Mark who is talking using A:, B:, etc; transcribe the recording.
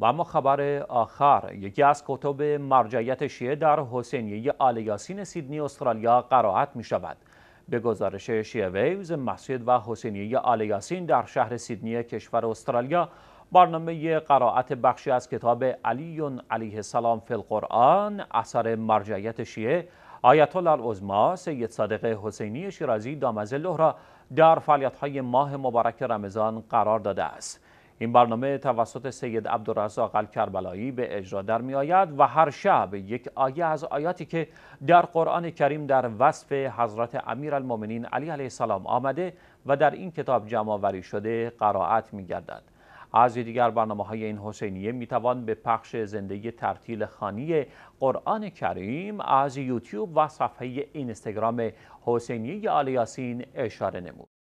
A: و اما خبر آخر یکی از کتب مرجعیت شیعه در حسینیه آل یاسین سیدنی استرالیا قرائت می شود به گزارش شیعه ویوز مسجد و حسینیه آل یاسین در شهر سیدنی کشور استرالیا برنامه قرائت بخشی از کتاب علیون علیه السلام فی القرآن اثر مرجعیت شیعه آیت الله العظما سید صادق حسینی شیرازی دامزله را در فعالیت‌های ماه مبارک رمضان قرار داده است این برنامه توسط سید عبدالرزاق الکربلایی به اجرا در می آید و هر شب یک آیه از آیاتی که در قرآن کریم در وصف حضرت امیر المومنین علی علیه السلام آمده و در این کتاب جمع وری شده قرائت می گردد. از دیگر برنامه های این حسینیه می توان به پخش زندگی ترتیل خانی قرآن کریم از یوتیوب و صفحه اینستاگرام حسینیه آل یاسین اشاره
B: نمود.